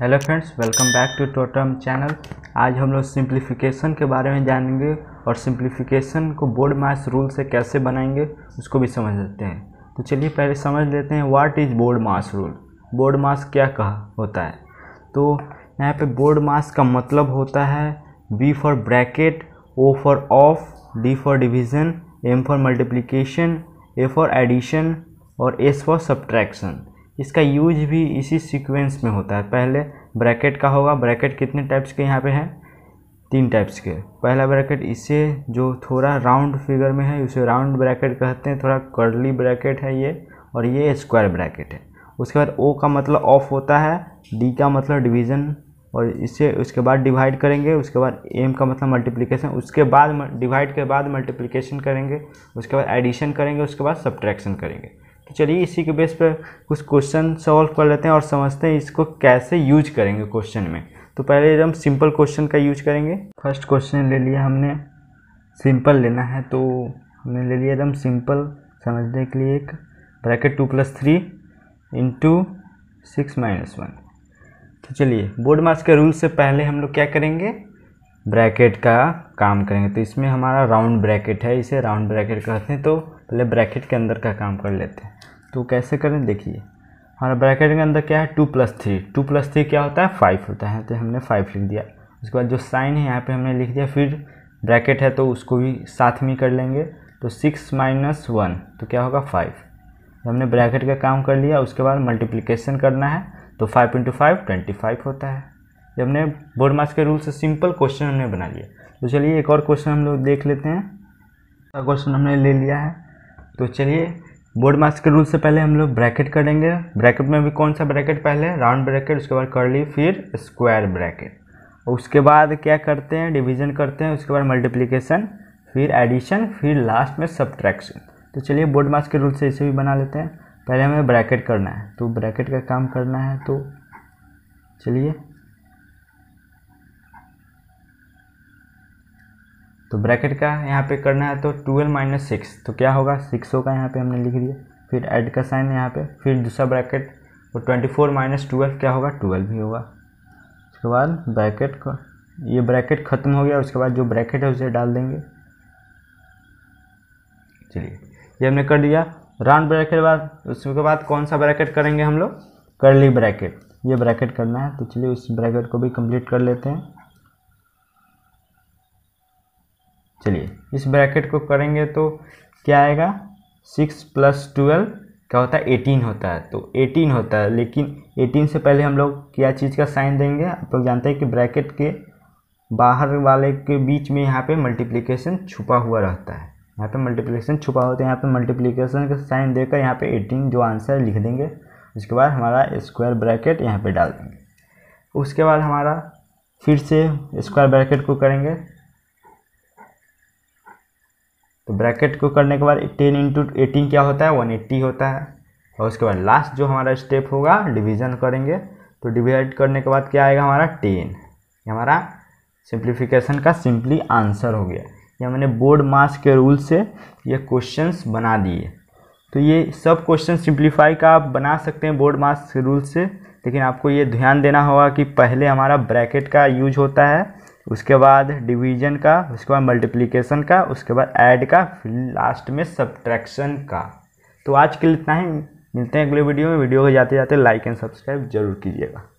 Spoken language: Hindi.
hello friends welcome back to टोटम चैनल आज हम लोग सिंप्लीफिकेशन के बारे में जानेंगे और सिंप्लीफिकेशन को बोर्ड मास रूल से कैसे बनाएंगे उसको भी समझ लेते हैं तो चलिए पहले समझ लेते हैं what is BODMAS rule BODMAS क्या कहा होता है तो यहाँ पे बोर्ड मास का मतलब होता है B for bracket O for of D for division M for multiplication A for addition और एस फॉर सब्ट्रैक्शन इसका यूज भी इसी सीक्वेंस में होता है पहले ब्रैकेट का होगा ब्रैकेट कितने टाइप्स के यहाँ पे हैं तीन टाइप्स के पहला ब्रैकेट इसे जो थोड़ा राउंड फिगर में है उसे राउंड ब्रैकेट कहते हैं थोड़ा कर्ली ब्रैकेट है ये और ये स्क्वायर ब्रैकेट है उसके बाद ओ का मतलब ऑफ होता है डी का मतलब डिवीज़न और इसे उसके बाद डिवाइड करेंगे उसके बाद एम का मतलब मल्टीप्लिकेशन उसके बाद डिवाइड के बाद मल्टीप्लिकेशन करेंगे उसके बाद एडिशन करेंगे उसके बाद सब्ट्रैक्शन करेंगे तो चलिए इसी के बेस पर कुछ क्वेश्चन सॉल्व कर लेते हैं और समझते हैं इसको कैसे यूज करेंगे क्वेश्चन में तो पहले हम सिंपल क्वेश्चन का यूज करेंगे फर्स्ट क्वेश्चन ले लिया हमने सिंपल लेना है तो हमने ले लिया एकदम सिंपल समझने के लिए एक bracket two plus three into six minus one तो चलिए बोर्ड मार्क्स के रूल से पहले हम लोग क्या करेंगे ब्रैकेट का काम करेंगे तो इसमें हमारा राउंड ब्रैकेट है इसे राउंड ब्रैकेट कहते हैं तो पहले ब्रैकेट के अंदर का काम कर लेते हैं तो कैसे करें देखिए हमारा ब्रैकेट के अंदर क्या है two plus three two plus three क्या होता है फाइव होता है तो हमने फाइव लिख दिया उसके बाद जो साइन है यहाँ पे हमने लिख दिया फिर ब्रैकेट है तो उसको भी साथ में कर लेंगे तो सिक्स माइनस वन तो क्या होगा फाइव तो हमने ब्रैकेट का काम कर लिया उसके बाद मल्टीप्लिकेशन करना है तो five into five twenty five होता है ये हमने बोर्ड मार्क्स के रूल से सिंपल क्वेश्चन हमने बना लिया तो चलिए एक और क्वेश्चन हम लोग देख लेते हैं क्वेश्चन हमने ले लिया है तो चलिए बोर्ड मार्क्स के रूल से पहले हम लोग ब्रैकेट करेंगे ब्रैकेट में भी कौन सा ब्रैकेट पहले राउंड ब्रैकेट उसके बाद कर ली फिर स्क्वायर ब्रैकेट उसके बाद क्या करते हैं डिवीजन करते हैं उसके बाद मल्टीप्लीकेशन फिर एडिशन फिर लास्ट में सब्ट्रैक्शन तो चलिए बोर्ड मार्क्स के रूल से इसे भी बना लेते हैं पहले हमें ब्रैकेट करना है तो ब्रैकेट का काम करना है तो चलिए तो ब्रैकेट का यहाँ पे करना है तो ट्वेल्व माइनस सिक्स तो क्या होगा सिक्स होगा यहाँ पे हमने लिख दिया फिर ऐड का साइन यहाँ पे फिर दूसरा ब्रैकेट और ट्वेंटी फोर माइनस ट्वेल्व क्या होगा ट्वेल्व ही होगा उसके बाद ब्रैकेट को ये ब्रैकेट ख़त्म हो गया उसके बाद जो ब्रैकेट है उसे डाल देंगे चलिए ये हमने कर दिया राउंड ब्रैकेट बाद उसके बाद कौन सा ब्रैकेट करेंगे हम लोग करली ब्रैकेट ये ब्रैकेट करना है तो चलिए उस ब्रैकेट को भी कंप्लीट कर लेते हैं चलिए इस ब्रैकेट को करेंगे तो क्या आएगा सिक्स प्लस ट्वेल्व क्या होता है एटीन होता है तो एटीन होता है लेकिन एटीन से पहले हम लोग क्या चीज़ का साइन देंगे आप लोग जानते हैं कि ब्रैकेट के बाहर वाले के बीच में यहाँ पे मल्टीप्लिकेशन छुपा हुआ रहता है यहाँ पे मल्टीप्लिकेशन छुपा होता है यहाँ पे मल्टीप्लिकेशन का साइन देकर यहाँ पे 18 जो आंसर लिख देंगे उसके बाद हमारा स्क्वायर ब्रैकेट यहाँ पे डाल देंगे उसके बाद हमारा फिर से स्क्वायर ब्रैकेट को करेंगे तो ब्रैकेट को करने के बाद टेन इंटू एटीन क्या होता है वन एट्टी होता है और उसके बाद लास्ट जो हमारा स्टेप होगा डिवीजन करेंगे तो डिवाइड करने के बाद क्या आएगा हमारा टेन ये हमारा सिंप्लीफिकेशन का सिंपली आंसर हो गया या मैंने बोर्ड मास के रूल से ये क्वेश्चंस बना दिए तो ये सब क्वेश्चन सिंप्लीफाई का आप बना सकते हैं बोर्ड मास रूल से लेकिन आपको ये ध्यान देना होगा कि पहले हमारा ब्रैकेट का यूज होता है उसके बाद डिवीजन का उसके बाद मल्टीप्लिकेशन का उसके बाद ऐड का फिर लास्ट में सब्ट्रैक्शन का तो आज के लिए इतना ही मिलते हैं अगले वीडियो में वीडियो को जाते जाते लाइक एंड सब्सक्राइब जरूर कीजिएगा